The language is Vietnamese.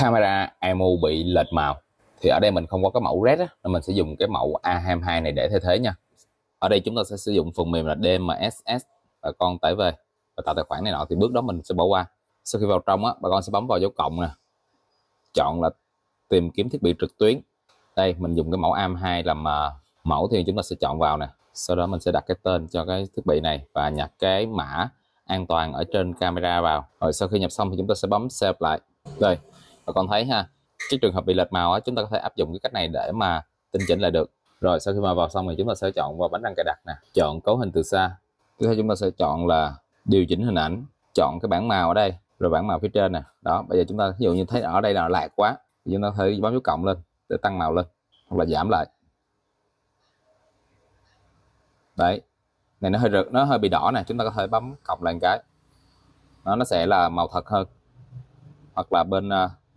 camera IMU bị lệch màu thì ở đây mình không có cái mẫu red á, nên mình sẽ dùng cái mẫu A22 này để thay thế nha ở đây chúng ta sẽ sử dụng phần mềm là DMSS bà con tải về và tạo tài khoản này nọ thì bước đó mình sẽ bỏ qua sau khi vào trong á bà con sẽ bấm vào dấu cộng nè chọn là tìm kiếm thiết bị trực tuyến đây mình dùng cái mẫu AM2 làm à, mẫu thì chúng ta sẽ chọn vào nè sau đó mình sẽ đặt cái tên cho cái thiết bị này và nhập cái mã an toàn ở trên camera vào rồi sau khi nhập xong thì chúng ta sẽ bấm save lại đây và con thấy ha cái trường hợp bị lệch màu á, chúng ta có thể áp dụng cái cách này để mà tinh chỉnh lại được rồi sau khi mà vào xong thì chúng ta sẽ chọn vào bánh răng cài đặt nè chọn cấu hình từ xa tiếp theo chúng ta sẽ chọn là điều chỉnh hình ảnh chọn cái bảng màu ở đây rồi bảng màu phía trên nè đó bây giờ chúng ta ví dụ như thấy ở đây là lạc quá thì chúng ta có thể bấm dấu cộng lên để tăng màu lên hoặc là giảm lại đấy này nó hơi rực nó hơi bị đỏ nè chúng ta có thể bấm cộng lại một cái nó nó sẽ là màu thật hơn hoặc là bên à,